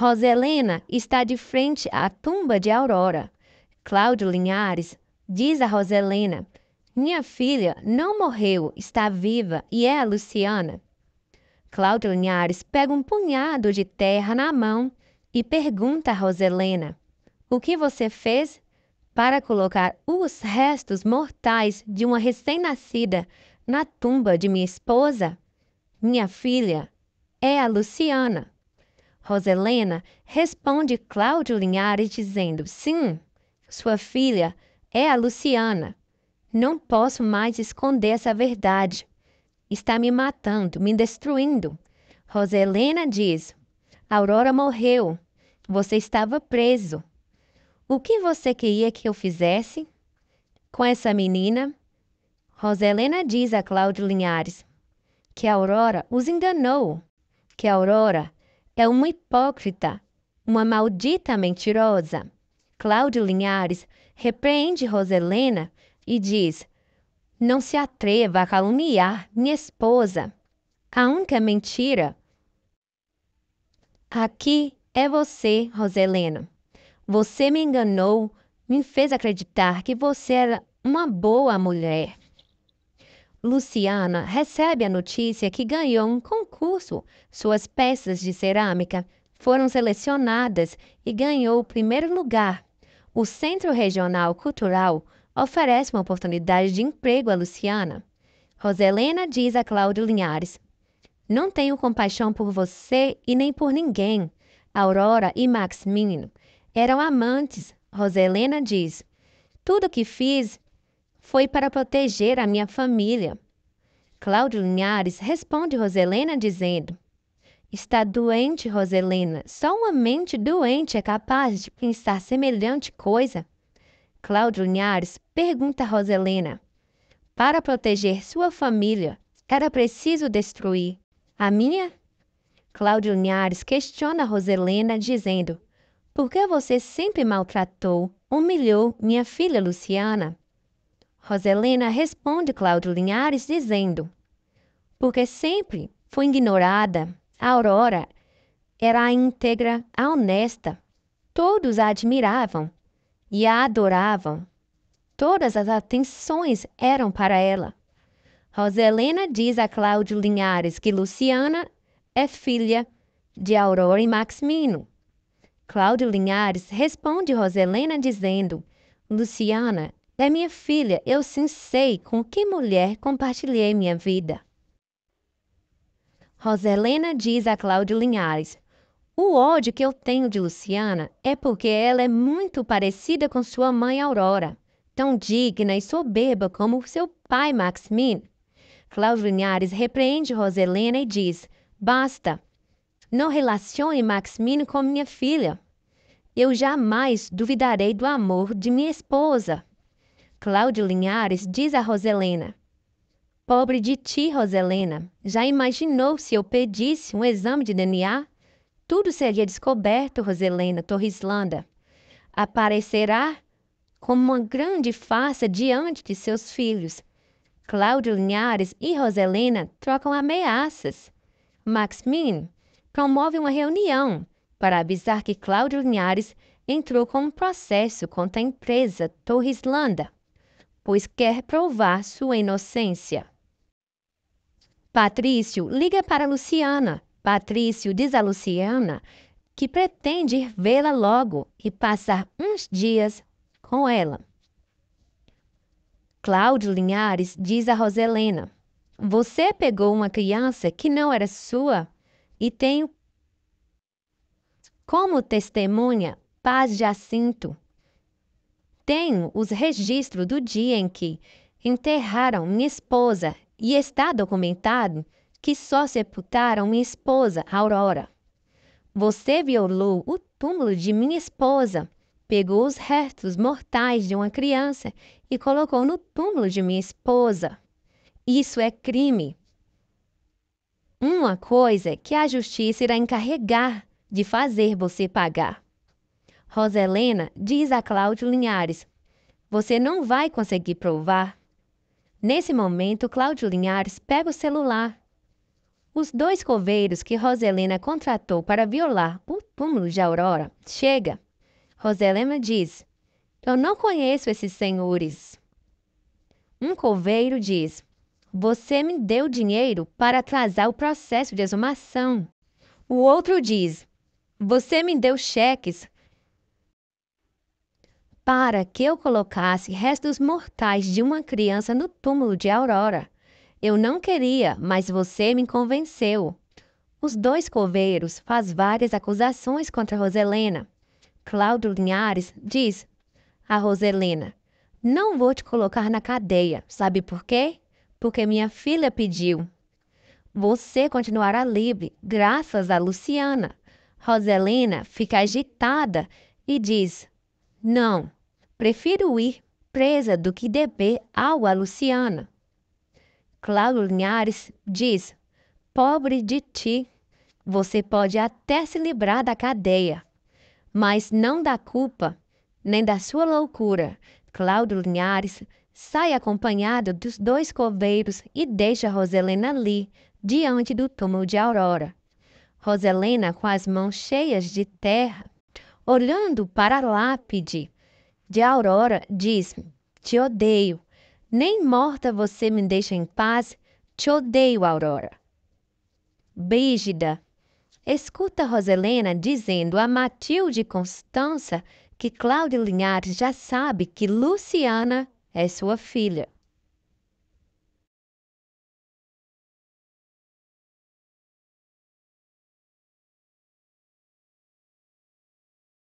Roselena está de frente à tumba de Aurora. Cláudio Linhares diz a Roselena: Minha filha não morreu, está viva e é a Luciana. Cláudio Linhares pega um punhado de terra na mão e pergunta a Roselena: O que você fez para colocar os restos mortais de uma recém-nascida na tumba de minha esposa? Minha filha é a Luciana. Roselena responde Cláudio Linhares dizendo: Sim, sua filha é a Luciana. Não posso mais esconder essa verdade. Está me matando, me destruindo. Roselena diz: Aurora morreu. Você estava preso. O que você queria que eu fizesse com essa menina? Roselena diz a Cláudio Linhares que Aurora os enganou, que Aurora é uma hipócrita, uma maldita mentirosa. Cláudio Linhares repreende Roselena e diz: Não se atreva a caluniar minha esposa. A única mentira. Aqui é você, Roselena. Você me enganou, me fez acreditar que você era uma boa mulher. Luciana recebe a notícia que ganhou um concurso. Suas peças de cerâmica foram selecionadas e ganhou o primeiro lugar. O Centro Regional Cultural oferece uma oportunidade de emprego a Luciana. Roselena diz a Cláudio Linhares: Não tenho compaixão por você e nem por ninguém. Aurora e Max Menino eram amantes. Roselena diz: Tudo que fiz foi para proteger a minha família. Cláudio Linhares responde Roselena dizendo: Está doente, Roselena. Só uma mente doente é capaz de pensar semelhante coisa. Cláudio Linhares pergunta a Roselena: Para proteger sua família, era preciso destruir a minha? Cláudio Linhares questiona Roselena, dizendo: Por que você sempre maltratou, humilhou minha filha Luciana? Roselena responde Cláudio Linhares dizendo: Porque sempre foi ignorada, a Aurora era a íntegra, a honesta. Todos a admiravam e a adoravam. Todas as atenções eram para ela. Roselena diz a Cláudio Linhares que Luciana é filha de Aurora e Maximino. Cláudio Linhares responde Roselena dizendo: Luciana da minha filha, eu sim sei com que mulher compartilhei minha vida. Roselena diz a Cláudio Linhares: O ódio que eu tenho de Luciana é porque ela é muito parecida com sua mãe Aurora, tão digna e soberba como seu pai Maximin. Cláudio Linhares repreende Roselena e diz: Basta! Não relacione Maximino com minha filha. Eu jamais duvidarei do amor de minha esposa. Cláudio Linhares diz a Roselena. Pobre de ti, Roselena. Já imaginou se eu pedisse um exame de DNA? Tudo seria descoberto, Roselena Torres Landa. Aparecerá como uma grande farsa diante de seus filhos. Cláudio Linhares e Roselena trocam ameaças. Maxmin promove uma reunião para avisar que Cláudio Linhares entrou com um processo contra a empresa Torres Landa pois quer provar sua inocência. Patrício liga para Luciana. Patrício diz a Luciana que pretende ir vê-la logo e passar uns dias com ela. Cláudio Linhares diz a Roselena: Você pegou uma criança que não era sua e tenho como testemunha Paz Jacinto. Tenho os registros do dia em que enterraram minha esposa e está documentado que só sepultaram minha esposa, Aurora. Você violou o túmulo de minha esposa, pegou os restos mortais de uma criança e colocou no túmulo de minha esposa. Isso é crime. Uma coisa é que a justiça irá encarregar de fazer você pagar. Roselena diz a Cláudio Linhares: Você não vai conseguir provar. Nesse momento, Cláudio Linhares pega o celular. Os dois coveiros que Roselena contratou para violar o túmulo de Aurora chega. Roselena diz: Eu não conheço esses senhores. Um coveiro diz: Você me deu dinheiro para atrasar o processo de exumação. O outro diz: Você me deu cheques para que eu colocasse restos mortais de uma criança no túmulo de Aurora. Eu não queria, mas você me convenceu. Os dois coveiros faz várias acusações contra Roselena. Cláudio Linhares diz a Roselena: Não vou te colocar na cadeia, sabe por quê? Porque minha filha pediu. Você continuará livre, graças a Luciana. Roselena fica agitada e diz: Não, Prefiro ir presa do que beber algo a Luciana. Cláudio Linhares diz: Pobre de ti, você pode até se livrar da cadeia, mas não da culpa, nem da sua loucura. Cláudio Linhares sai acompanhado dos dois coveiros e deixa Roselena ali, diante do túmulo de Aurora. Roselena, com as mãos cheias de terra, olhando para a lápide, de Aurora diz-me: Te odeio. Nem morta você me deixa em paz. Te odeio, Aurora. Brígida escuta Roselena dizendo a Matilde Constança que Cláudio Linhares já sabe que Luciana é sua filha.